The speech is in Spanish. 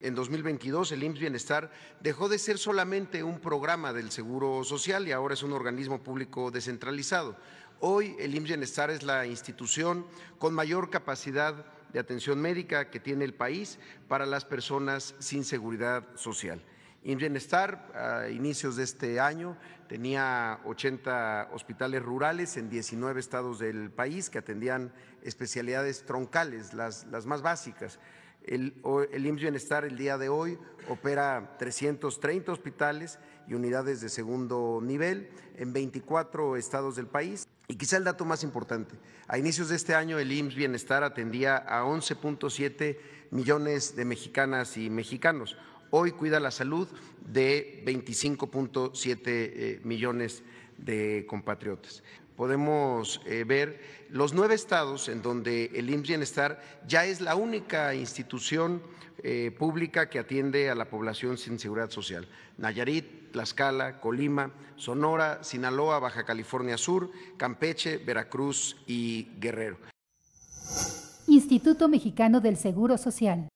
En 2022, el IMSS Bienestar dejó de ser solamente un programa del Seguro Social y ahora es un organismo público descentralizado. Hoy, el IMSS Bienestar es la institución con mayor capacidad de atención médica que tiene el país para las personas sin seguridad social. Bienestar, a inicios de este año, tenía 80 hospitales rurales en 19 estados del país que atendían especialidades troncales, las, más básicas. El, el IMSS Bienestar el día de hoy opera 330 hospitales y unidades de segundo nivel en 24 estados del país. Y quizá el dato más importante, a inicios de este año el IMSS Bienestar atendía a 11.7 millones de mexicanas y mexicanos, hoy cuida la salud de 25.7 eh, millones de compatriotas. Podemos eh, ver los nueve estados en donde el IMSS Bienestar ya es la única institución eh, pública que atiende a la población sin seguridad social. Nayarit, Tlaxcala, Colima, Sonora, Sinaloa, Baja California Sur, Campeche, Veracruz y Guerrero. Instituto Mexicano del Seguro Social.